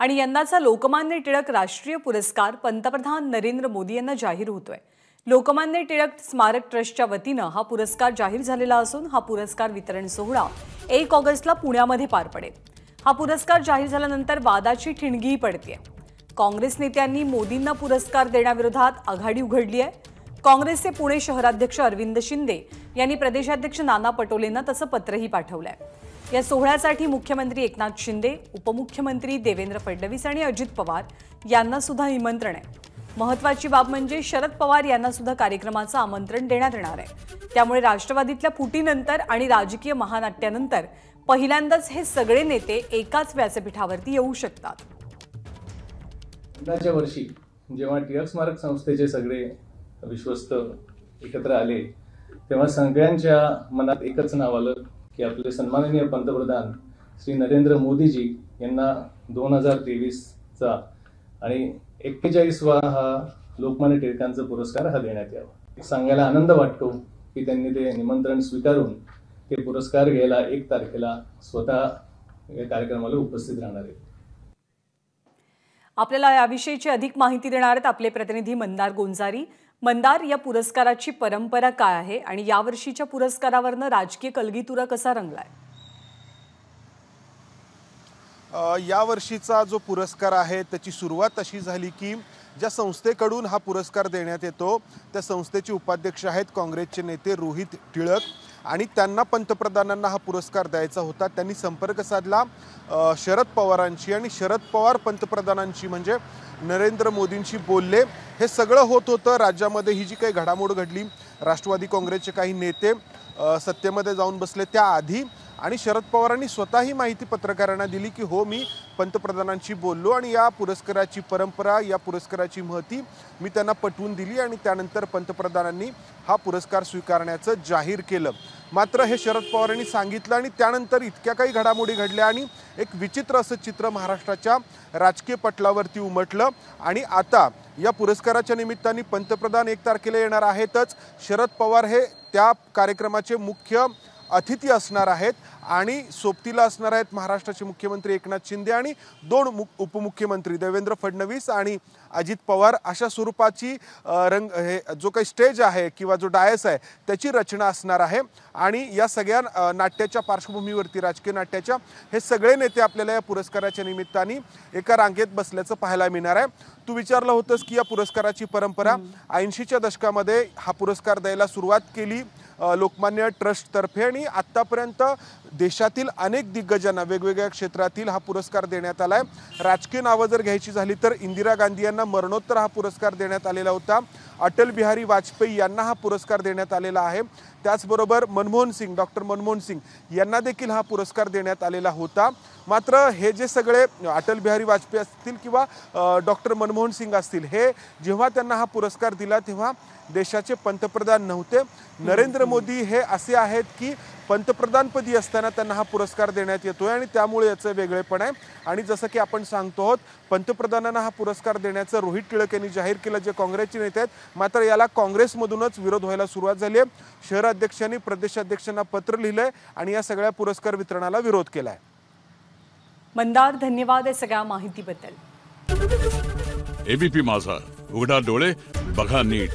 आणि यंदाचा लोकमान्य टिळक राष्ट्रीय पुरस्कार पंतप्रधान नरेंद्र मोदी यांना जाहीर होतोय लोकमान्य टिळक स्मारक ट्रस्टच्या वतीनं हा पुरस्कार जाहीर झालेला असून हा पुरस्कार वितरण सोहळा एक ऑगस्टला पुण्यामध्ये पार पडेल हा पुरस्कार जाहीर झाल्यानंतर वादाची ठिणगीही पडते काँग्रेस नेत्यांनी मोदींना पुरस्कार देण्याविरोधात आघाडी उघडली आहे काँग्रेसचे पुणे शहराध्यक्ष अरविंद शिंदे यांनी प्रदेशाध्यक्ष नाना पटोलेंना तसं पत्रही पाठवलं आहे या सोहळ्यासाठी मुख्यमंत्री एकनाथ शिंदे उपमुख्यमंत्री देवेंद्र फडणवीस आणि अजित पवार यांना सुद्धा निमंत्रण आहे महत्वाची बाब म्हणजे शरद पवार यांना सुद्धा कार्यक्रमाचं आमंत्रण देण्यात येणार आहे त्यामुळे राष्ट्रवादीतल्या फुटीनंतर आणि राजकीय महानाट्यानंतर पहिल्यांदाच हे सगळे नेते एकाच व्यासपीठावरती येऊ शकतात यंदाच्या वर्षी जेव्हा टिळक स्मारक संस्थेचे सगळे विश्वस्त एकत्र आले तेव्हा सगळ्यांच्या मनात एकच नाव आलं की आपले सन्माननीय पंतप्रधान श्री नरेंद्र मोदीजी यांना दोन हजार तेवीसचा आणि एक्केचाळीसवा हा लोकमान्य टिळकांचा पुरस्कार हा देण्यात यावा सांगायला आनंद वाटतो की त्यांनी ते निमंत्रण स्वीकारून ते पुरस्कार घ्यायला एक तारखेला स्वतः या कार्यक्रमाला उपस्थित राहणार आहेत आपल्याला याविषयीची अधिक माहिती देणार आहेत आपले प्रतिनिधी मंदार गोंजारी मंदार या पुरस्काराची परंपरा काय आहे आणि यावर्षीच्या पुरस्कारावरनं राजकीय कलगीतुरा कसा रंगलाय यावर्षीचा जो पुरस्कार आहे त्याची सुरुवात अशी झाली की ज्या संस्थेकडून हा पुरस्कार देण्यात येतो त्या संस्थेचे उपाध्यक्ष आहेत काँग्रेसचे नेते रोहित टिळक आणि त्यांना पंतप्रधानांना हा पुरस्कार द्यायचा होता त्यांनी संपर्क साधला शरद पवारांशी आणि शरद पवार पंतप्रधानांशी म्हणजे नरेंद्र मोदींशी बोलले हे सगळं होत होतं राज्यामध्ये ही जी काही घडामोड घडली राष्ट्रवादी काँग्रेसचे काही नेते सत्तेमध्ये जाऊन बसले त्याआधी आणि शरद पवारांनी स्वतःही माहिती पत्रकारांना दिली की हो मी पंतप्रधानांशी बोललो आणि या पुरस्काराची परंपरा या पुरस्काराची महती मी त्यांना पटवून दिली आणि त्यानंतर पंतप्रधानांनी हा पुरस्कार स्वीकारण्याचं जाहीर केलं मात्र हे शरद पवारांनी सांगितलं आणि त्यानंतर इतक्या काही घडामोडी घडल्या आणि एक विचित्र असं चित्र महाराष्ट्राच्या राजकीय पटलावरती उमटलं आणि आता या पुरस्काराच्या निमित्ताने पंतप्रधान एक तारखेला येणार आहेतच शरद पवार हे त्या कार्यक्रमाचे मुख्य अतिथी असणार आहेत आणि सोबतीला असणार आहेत महाराष्ट्राचे मुख्यमंत्री एकनाथ शिंदे आणि दोन मु उपमुख्यमंत्री देवेंद्र फडणवीस आणि अजित पवार अशा स्वरूपाची रंग हे जो काही स्टेज आहे किंवा जो डायस आहे त्याची रचना असणार आहे आणि या सगळ्या नाट्याच्या पार्श्वभूमीवरती राजकीय नाट्याच्या हे सगळे नेते आपल्याला या पुरस्काराच्या निमित्ताने एका रांगेत बसल्याचं पाहायला मिळणार आहे तू विचारलं होतंस की या पुरस्काराची परंपरा ऐंशीच्या दशकामध्ये हा पुरस्कार द्यायला सुरुवात केली लोकमान्य ट्रस्टतर्फे आणि आत्तापर्यंत देशातील अनेक दिग्गजांना वेगवेगळ्या क्षेत्रातील हा पुरस्कार देण्यात आला आहे राजकीय नावं जर घ्यायची झाली तर इंदिरा गांधी यांना मरणोत्तर हा पुरस्कार देण्यात आलेला होता अटल बिहारी वाजपेयी यांना हा पुरस्कार देण्यात आलेला आहे त्याचबरोबर मनमोहन सिंग डॉक्टर मनमोहन सिंग यांना देखील हा पुरस्कार देण्यात आलेला होता मात्र हे जे सगळे अटल बिहारी वाजपेयी असतील किंवा डॉक्टर मनमोहन सिंग असतील हे जेव्हा त्यांना हा पुरस्कार दिला तेव्हा देशाचे पंतप्रधान नव्हते नरेंद्र मोदी हे असे आहेत की पंतप्रधानपदी असताना त्यांना हा पुरस्कार देण्यात येतो आहे आणि त्यामुळे याचं वेगळेपण आहे आणि जसं की आपण सांगतो आहोत पंतप्रधानांना हा पुरस्कार देण्याचं रोहित टिळक यांनी जाहीर केलं जे काँग्रेसचे नेते आहेत मात्र याला काँग्रेसमधूनच विरोध व्हायला सुरुवात झाली आहे शहराध्यक्षांनी प्रदेशाध्यक्षांना पत्र लिहिलं आणि या सगळ्या पुरस्कार वितरणाला विरोध केला मंदार धन्यवाद आहे सगळ्या माहितीबद्दल एबीपी माझा उघडा डोळे बघा नीट